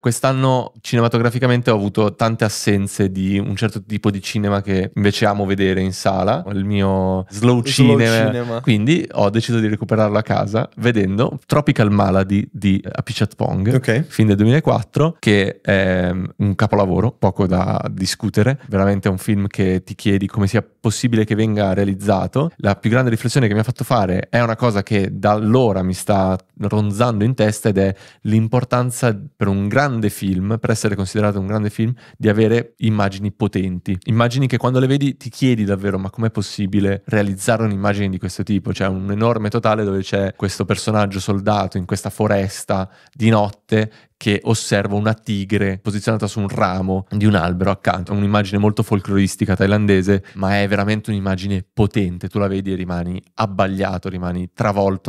Quest'anno cinematograficamente ho avuto tante assenze di un certo tipo di cinema che invece amo vedere in sala, il mio slow, slow cinema. cinema. Quindi ho deciso di recuperarlo a casa vedendo Tropical Malady di Apichat Pong, okay. film del 2004, che è mm, un capolavoro, poco da discutere, veramente è un film che ti chiedi come sia possibile che venga realizzato. La più grande riflessione che mi ha fatto fare è una cosa che da allora mi sta ronzando in testa ed è l'importanza per un grande grande film, per essere considerato un grande film, di avere immagini potenti. Immagini che quando le vedi ti chiedi davvero ma com'è possibile realizzare un'immagine di questo tipo? Cioè un enorme totale dove c'è questo personaggio soldato in questa foresta di notte che osserva una tigre posizionata su un ramo di un albero accanto. È un'immagine molto folcloristica thailandese, ma è veramente un'immagine potente. Tu la vedi e rimani abbagliato, rimani travolto.